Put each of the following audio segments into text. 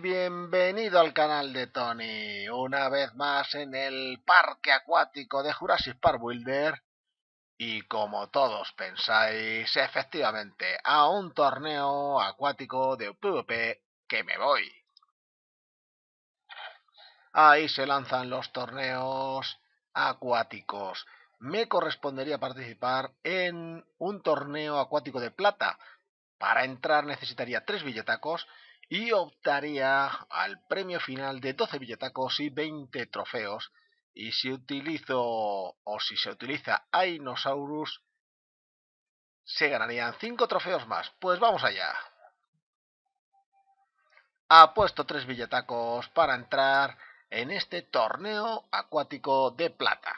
bienvenido al canal de Tony, una vez más en el parque acuático de Jurassic Park Wilder. Y como todos pensáis, efectivamente, a un torneo acuático de PvP que me voy. Ahí se lanzan los torneos acuáticos. Me correspondería participar en un torneo acuático de plata. Para entrar necesitaría tres billetacos y optaría al premio final de 12 billetacos y 20 trofeos. Y si utilizo o si se utiliza Ainosaurus, se ganarían 5 trofeos más. Pues vamos allá. puesto 3 billetacos para entrar en este torneo acuático de plata.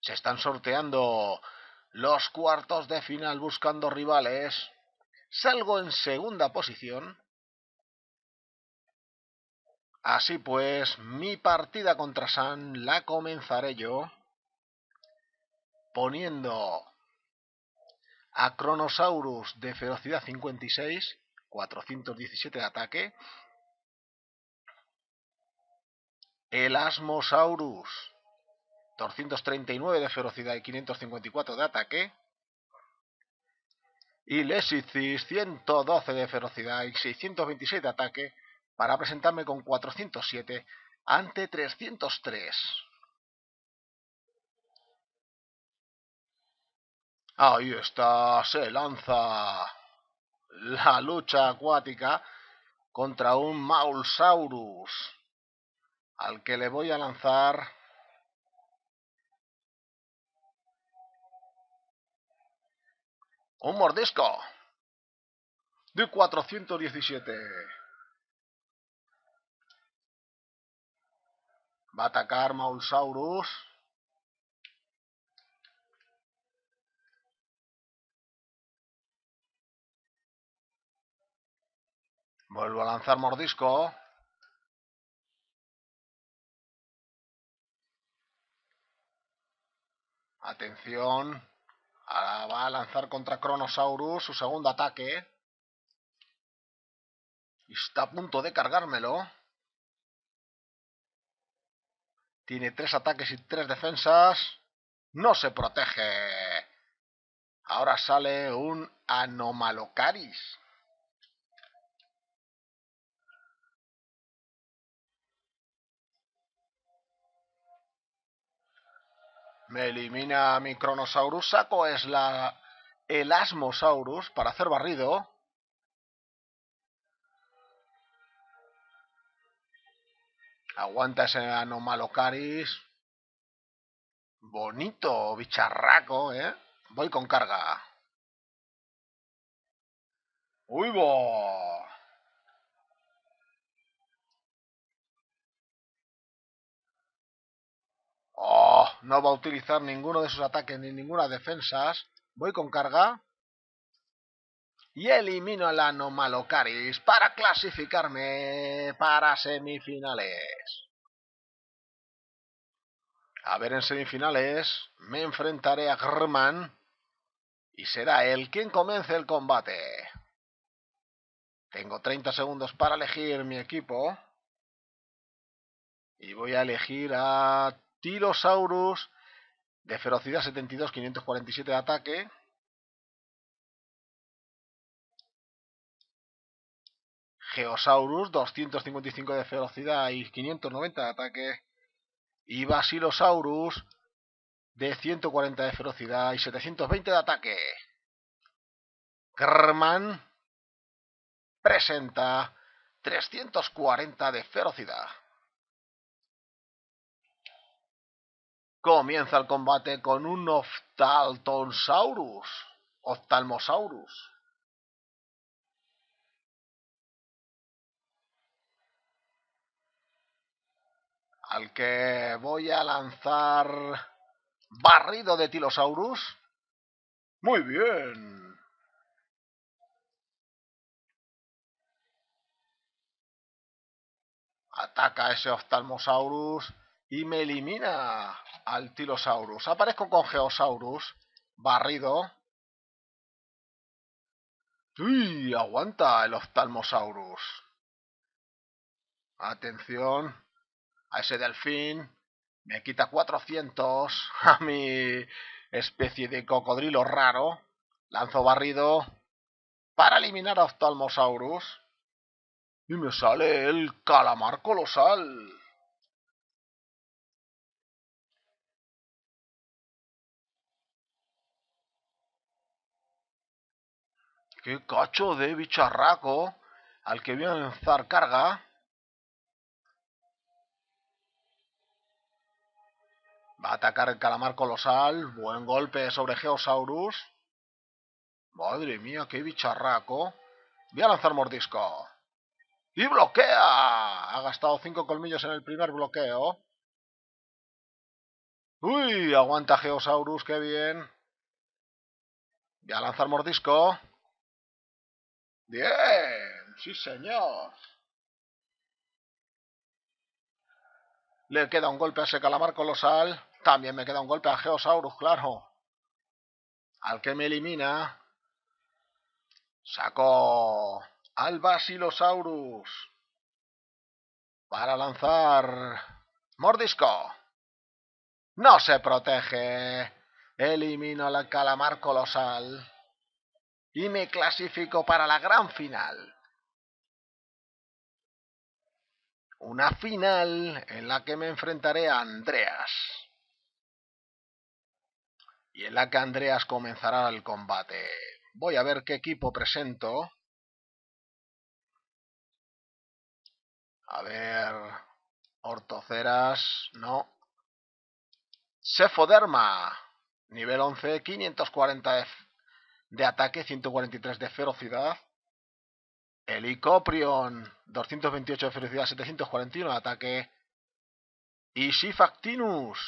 Se están sorteando los cuartos de final buscando rivales. Salgo en segunda posición. Así pues, mi partida contra San la comenzaré yo poniendo a Cronosaurus de ferocidad 56, 417 de ataque, el Asmosaurus 239 de ferocidad y 554 de ataque, y Lesicis 112 de ferocidad y 626 de ataque para presentarme con 407 ante 303. Ahí está, se lanza la lucha acuática contra un Maulsaurus, al que le voy a lanzar Un mordisco. De 417. Va a atacar Maulsaurus Vuelvo a lanzar mordisco. Atención. Ahora va a lanzar contra Cronosaurus su segundo ataque. Y está a punto de cargármelo. Tiene tres ataques y tres defensas. No se protege. Ahora sale un Anomalocaris. Me elimina mi Cronosaurus, saco es la Elasmosaurus para hacer barrido. Aguanta ese Anomalocaris. Bonito, bicharraco, ¿eh? Voy con carga. ¡Uy, No va a utilizar ninguno de sus ataques ni ninguna defensas. Voy con carga. Y elimino la Anomalocaris para clasificarme para semifinales. A ver, en semifinales me enfrentaré a Grman y será él quien comience el combate. Tengo 30 segundos para elegir mi equipo. Y voy a elegir a Tilosaurus, de ferocidad 72, 547 de ataque. Geosaurus, 255 de ferocidad y 590 de ataque. Y Basilosaurus, de 140 de ferocidad y 720 de ataque. Kerman presenta 340 de ferocidad. Comienza el combate con un Oftalmosaurus. Oftalmosaurus. Al que voy a lanzar barrido de Tilosaurus. Muy bien. Ataca ese Oftalmosaurus. Y me elimina al Tilosaurus. Aparezco con Geosaurus. Barrido. ¡Uy! Aguanta el Oftalmosaurus. Atención a ese delfín. Me quita 400 a mi especie de cocodrilo raro. Lanzo barrido para eliminar a Oftalmosaurus. Y me sale el calamar colosal. ¡Qué cacho de bicharraco! Al que viene a lanzar carga. Va a atacar el calamar colosal. Buen golpe sobre Geosaurus. Madre mía, qué bicharraco. Voy a lanzar mordisco. ¡Y bloquea! Ha gastado cinco colmillos en el primer bloqueo. ¡Uy! Aguanta Geosaurus, qué bien. Voy a lanzar mordisco. Bien, sí señor. Le queda un golpe a ese calamar colosal. También me queda un golpe a Geosaurus, claro. Al que me elimina. Saco al Basilosaurus. Para lanzar... Mordisco. No se protege. Elimino al calamar colosal y me clasifico para la gran final. Una final en la que me enfrentaré a Andreas. Y en la que Andreas comenzará el combate. Voy a ver qué equipo presento. A ver... Ortoceras... No. Sefoderma. Nivel 11, 540 F de ataque, 143 de ferocidad. Helicoprion, 228 de ferocidad, 741 de ataque. Y Sifactinus,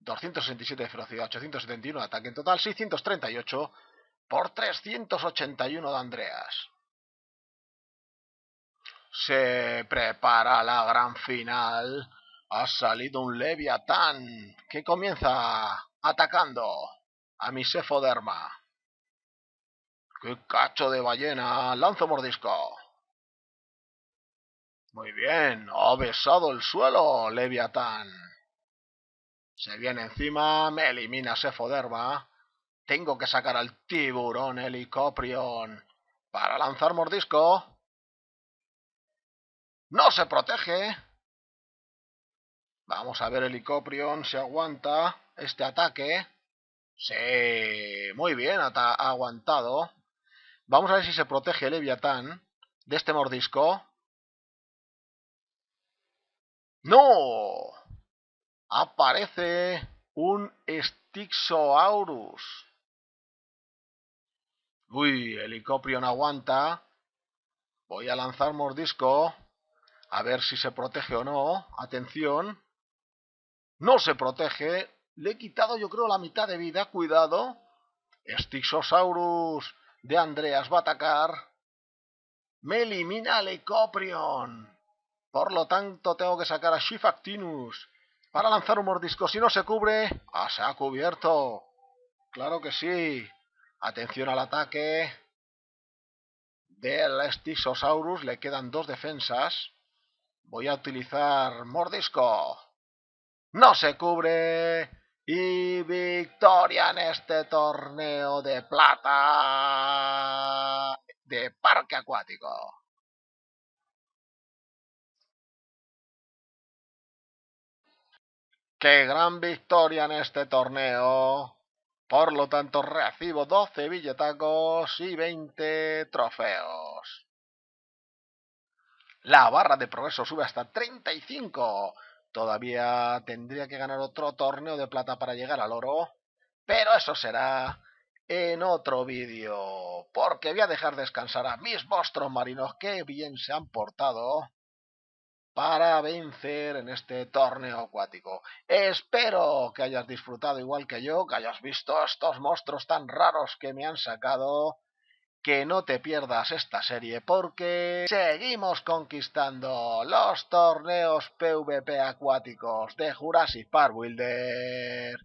267 de ferocidad, 871 de ataque. En total, 638 por 381 de Andreas. Se prepara la gran final. Ha salido un Leviatán que comienza atacando a Misefoderma. ¡Qué cacho de ballena! ¡Lanzo mordisco! Muy bien, ha besado el suelo, Leviatán. Se viene encima, me elimina Sefoderba. Tengo que sacar al tiburón Helicoprion para lanzar mordisco. ¡No se protege! Vamos a ver Helicoprion ¿se aguanta este ataque. Sí, muy bien, ha aguantado. Vamos a ver si se protege Leviatán de este mordisco. ¡No! Aparece un Styxosaurus. Uy, Helicoprio no aguanta. Voy a lanzar mordisco. A ver si se protege o no. Atención. No se protege. Le he quitado yo creo la mitad de vida. Cuidado. Stixosaurus de Andreas va a atacar. me elimina Leicoprion. Por lo tanto, tengo que sacar a Shifactinus para lanzar un mordisco. Si no se cubre, ¡ah, se ha cubierto! ¡Claro que sí! Atención al ataque del Stixosaurus. Le quedan dos defensas. Voy a utilizar mordisco. ¡No se cubre! y victoria en este torneo de plata de parque acuático. ¡Qué gran victoria en este torneo! Por lo tanto, recibo 12 billetacos y 20 trofeos. La barra de progreso sube hasta 35. Todavía tendría que ganar otro torneo de plata para llegar al oro, pero eso será en otro vídeo, porque voy a dejar descansar a mis monstruos marinos que bien se han portado para vencer en este torneo acuático. Espero que hayas disfrutado igual que yo, que hayas visto estos monstruos tan raros que me han sacado que no te pierdas esta serie porque seguimos conquistando los torneos PvP acuáticos de Jurassic Park Wilder.